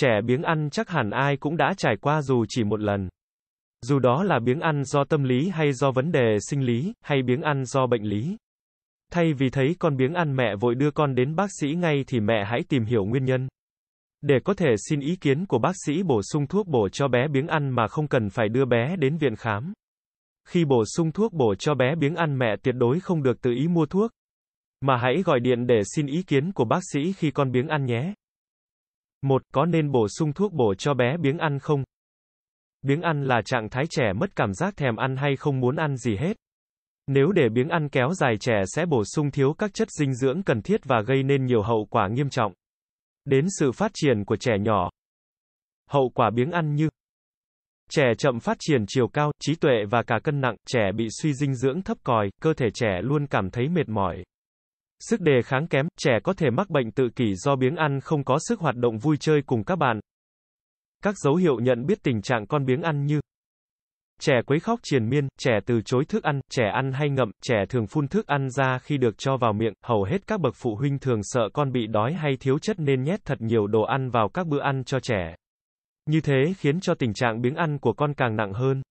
Trẻ biếng ăn chắc hẳn ai cũng đã trải qua dù chỉ một lần. Dù đó là biếng ăn do tâm lý hay do vấn đề sinh lý, hay biếng ăn do bệnh lý. Thay vì thấy con biếng ăn mẹ vội đưa con đến bác sĩ ngay thì mẹ hãy tìm hiểu nguyên nhân. Để có thể xin ý kiến của bác sĩ bổ sung thuốc bổ cho bé biếng ăn mà không cần phải đưa bé đến viện khám. Khi bổ sung thuốc bổ cho bé biếng ăn mẹ tuyệt đối không được tự ý mua thuốc, mà hãy gọi điện để xin ý kiến của bác sĩ khi con biếng ăn nhé. 1. Có nên bổ sung thuốc bổ cho bé biếng ăn không? Biếng ăn là trạng thái trẻ mất cảm giác thèm ăn hay không muốn ăn gì hết. Nếu để biếng ăn kéo dài trẻ sẽ bổ sung thiếu các chất dinh dưỡng cần thiết và gây nên nhiều hậu quả nghiêm trọng. Đến sự phát triển của trẻ nhỏ. Hậu quả biếng ăn như Trẻ chậm phát triển chiều cao, trí tuệ và cả cân nặng, trẻ bị suy dinh dưỡng thấp còi, cơ thể trẻ luôn cảm thấy mệt mỏi. Sức đề kháng kém, trẻ có thể mắc bệnh tự kỷ do biếng ăn không có sức hoạt động vui chơi cùng các bạn. Các dấu hiệu nhận biết tình trạng con biếng ăn như Trẻ quấy khóc triền miên, trẻ từ chối thức ăn, trẻ ăn hay ngậm, trẻ thường phun thức ăn ra khi được cho vào miệng, hầu hết các bậc phụ huynh thường sợ con bị đói hay thiếu chất nên nhét thật nhiều đồ ăn vào các bữa ăn cho trẻ. Như thế khiến cho tình trạng biếng ăn của con càng nặng hơn.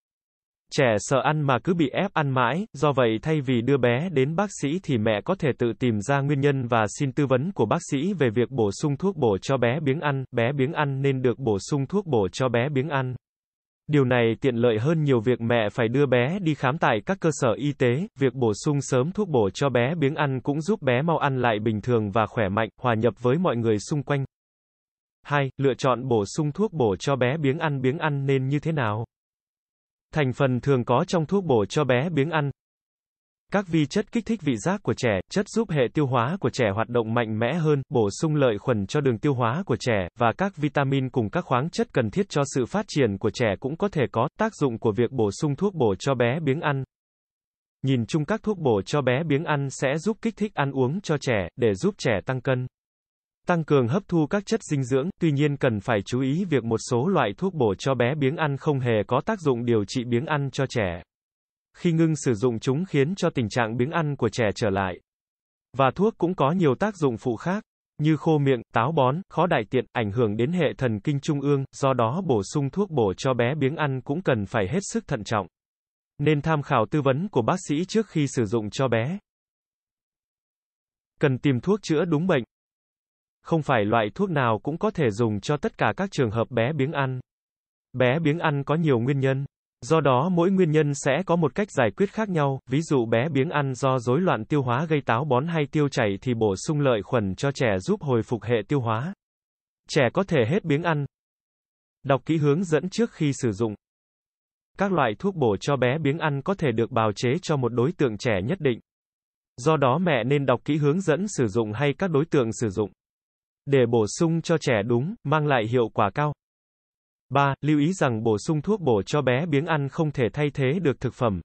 Trẻ sợ ăn mà cứ bị ép ăn mãi, do vậy thay vì đưa bé đến bác sĩ thì mẹ có thể tự tìm ra nguyên nhân và xin tư vấn của bác sĩ về việc bổ sung thuốc bổ cho bé biếng ăn, bé biếng ăn nên được bổ sung thuốc bổ cho bé biếng ăn. Điều này tiện lợi hơn nhiều việc mẹ phải đưa bé đi khám tại các cơ sở y tế, việc bổ sung sớm thuốc bổ cho bé biếng ăn cũng giúp bé mau ăn lại bình thường và khỏe mạnh, hòa nhập với mọi người xung quanh. 2. Lựa chọn bổ sung thuốc bổ cho bé biếng ăn biếng ăn nên như thế nào? thành phần thường có trong thuốc bổ cho bé biếng ăn. Các vi chất kích thích vị giác của trẻ, chất giúp hệ tiêu hóa của trẻ hoạt động mạnh mẽ hơn, bổ sung lợi khuẩn cho đường tiêu hóa của trẻ, và các vitamin cùng các khoáng chất cần thiết cho sự phát triển của trẻ cũng có thể có tác dụng của việc bổ sung thuốc bổ cho bé biếng ăn. Nhìn chung các thuốc bổ cho bé biếng ăn sẽ giúp kích thích ăn uống cho trẻ, để giúp trẻ tăng cân tăng cường hấp thu các chất dinh dưỡng, tuy nhiên cần phải chú ý việc một số loại thuốc bổ cho bé biếng ăn không hề có tác dụng điều trị biếng ăn cho trẻ. Khi ngưng sử dụng chúng khiến cho tình trạng biếng ăn của trẻ trở lại. Và thuốc cũng có nhiều tác dụng phụ khác, như khô miệng, táo bón, khó đại tiện, ảnh hưởng đến hệ thần kinh trung ương, do đó bổ sung thuốc bổ cho bé biếng ăn cũng cần phải hết sức thận trọng. Nên tham khảo tư vấn của bác sĩ trước khi sử dụng cho bé. Cần tìm thuốc chữa đúng bệnh không phải loại thuốc nào cũng có thể dùng cho tất cả các trường hợp bé biếng ăn. Bé biếng ăn có nhiều nguyên nhân. Do đó mỗi nguyên nhân sẽ có một cách giải quyết khác nhau, ví dụ bé biếng ăn do rối loạn tiêu hóa gây táo bón hay tiêu chảy thì bổ sung lợi khuẩn cho trẻ giúp hồi phục hệ tiêu hóa. Trẻ có thể hết biếng ăn. Đọc kỹ hướng dẫn trước khi sử dụng. Các loại thuốc bổ cho bé biếng ăn có thể được bào chế cho một đối tượng trẻ nhất định. Do đó mẹ nên đọc kỹ hướng dẫn sử dụng hay các đối tượng sử dụng để bổ sung cho trẻ đúng, mang lại hiệu quả cao. 3. Lưu ý rằng bổ sung thuốc bổ cho bé biếng ăn không thể thay thế được thực phẩm.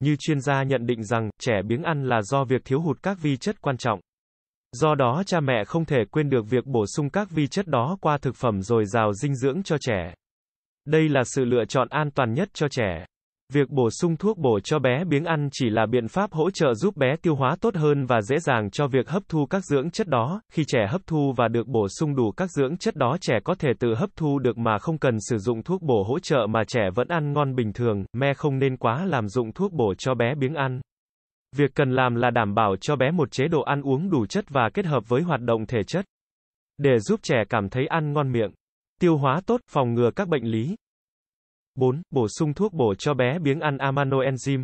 Như chuyên gia nhận định rằng, trẻ biếng ăn là do việc thiếu hụt các vi chất quan trọng. Do đó cha mẹ không thể quên được việc bổ sung các vi chất đó qua thực phẩm dồi dào dinh dưỡng cho trẻ. Đây là sự lựa chọn an toàn nhất cho trẻ. Việc bổ sung thuốc bổ cho bé biếng ăn chỉ là biện pháp hỗ trợ giúp bé tiêu hóa tốt hơn và dễ dàng cho việc hấp thu các dưỡng chất đó. Khi trẻ hấp thu và được bổ sung đủ các dưỡng chất đó trẻ có thể tự hấp thu được mà không cần sử dụng thuốc bổ hỗ trợ mà trẻ vẫn ăn ngon bình thường. Mẹ không nên quá làm dụng thuốc bổ cho bé biếng ăn. Việc cần làm là đảm bảo cho bé một chế độ ăn uống đủ chất và kết hợp với hoạt động thể chất để giúp trẻ cảm thấy ăn ngon miệng, tiêu hóa tốt, phòng ngừa các bệnh lý 4. Bổ sung thuốc bổ cho bé biếng ăn amanoenzyme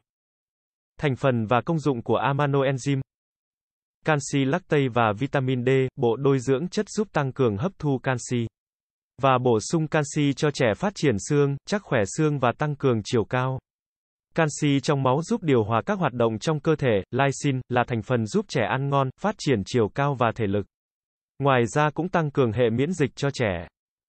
Thành phần và công dụng của amanoenzyme enzyme. Canxi lactate và vitamin D, bộ đôi dưỡng chất giúp tăng cường hấp thu canxi và bổ sung canxi cho trẻ phát triển xương, chắc khỏe xương và tăng cường chiều cao. Canxi trong máu giúp điều hòa các hoạt động trong cơ thể, lysine là thành phần giúp trẻ ăn ngon, phát triển chiều cao và thể lực. Ngoài ra cũng tăng cường hệ miễn dịch cho trẻ.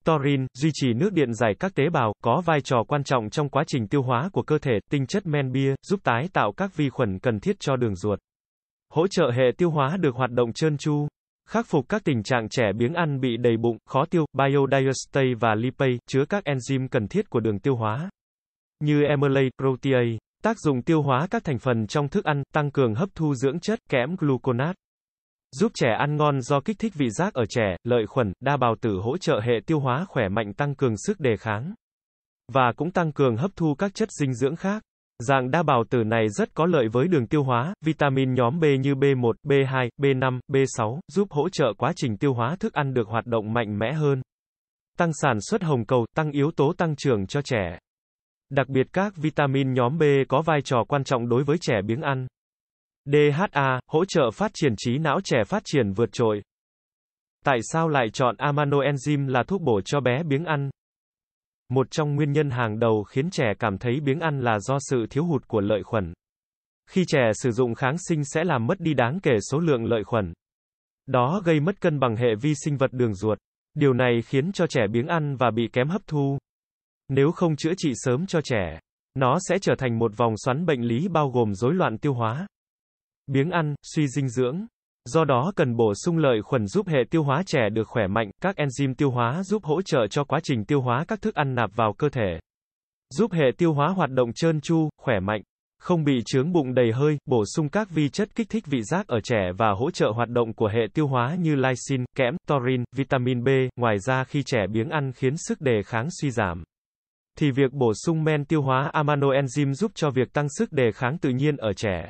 Torin, duy trì nước điện giải các tế bào, có vai trò quan trọng trong quá trình tiêu hóa của cơ thể, tinh chất men bia, giúp tái tạo các vi khuẩn cần thiết cho đường ruột. Hỗ trợ hệ tiêu hóa được hoạt động trơn tru. Khắc phục các tình trạng trẻ biếng ăn bị đầy bụng, khó tiêu, biodiastase và lipase, chứa các enzyme cần thiết của đường tiêu hóa. Như amylase, protease, tác dụng tiêu hóa các thành phần trong thức ăn, tăng cường hấp thu dưỡng chất, kẽm gluconat. Giúp trẻ ăn ngon do kích thích vị giác ở trẻ, lợi khuẩn, đa bào tử hỗ trợ hệ tiêu hóa khỏe mạnh tăng cường sức đề kháng và cũng tăng cường hấp thu các chất dinh dưỡng khác. Dạng đa bào tử này rất có lợi với đường tiêu hóa, vitamin nhóm B như B1, B2, B5, B6, giúp hỗ trợ quá trình tiêu hóa thức ăn được hoạt động mạnh mẽ hơn. Tăng sản xuất hồng cầu, tăng yếu tố tăng trưởng cho trẻ. Đặc biệt các vitamin nhóm B có vai trò quan trọng đối với trẻ biếng ăn. DHA, hỗ trợ phát triển trí não trẻ phát triển vượt trội. Tại sao lại chọn amano enzyme là thuốc bổ cho bé biếng ăn? Một trong nguyên nhân hàng đầu khiến trẻ cảm thấy biếng ăn là do sự thiếu hụt của lợi khuẩn. Khi trẻ sử dụng kháng sinh sẽ làm mất đi đáng kể số lượng lợi khuẩn. Đó gây mất cân bằng hệ vi sinh vật đường ruột. Điều này khiến cho trẻ biếng ăn và bị kém hấp thu. Nếu không chữa trị sớm cho trẻ, nó sẽ trở thành một vòng xoắn bệnh lý bao gồm rối loạn tiêu hóa, biếng ăn, suy dinh dưỡng. Do đó cần bổ sung lợi khuẩn giúp hệ tiêu hóa trẻ được khỏe mạnh, các enzyme tiêu hóa giúp hỗ trợ cho quá trình tiêu hóa các thức ăn nạp vào cơ thể. Giúp hệ tiêu hóa hoạt động trơn tru, khỏe mạnh, không bị chướng bụng đầy hơi, bổ sung các vi chất kích thích vị giác ở trẻ và hỗ trợ hoạt động của hệ tiêu hóa như lysine, kẽm, taurin, vitamin B. Ngoài ra khi trẻ biếng ăn khiến sức đề kháng suy giảm thì việc bổ sung men tiêu hóa aminoenzyme giúp cho việc tăng sức đề kháng tự nhiên ở trẻ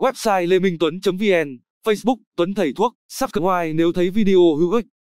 website lê minh tuấn vn facebook tuấn thầy thuốc subscribe nếu thấy video hữu ích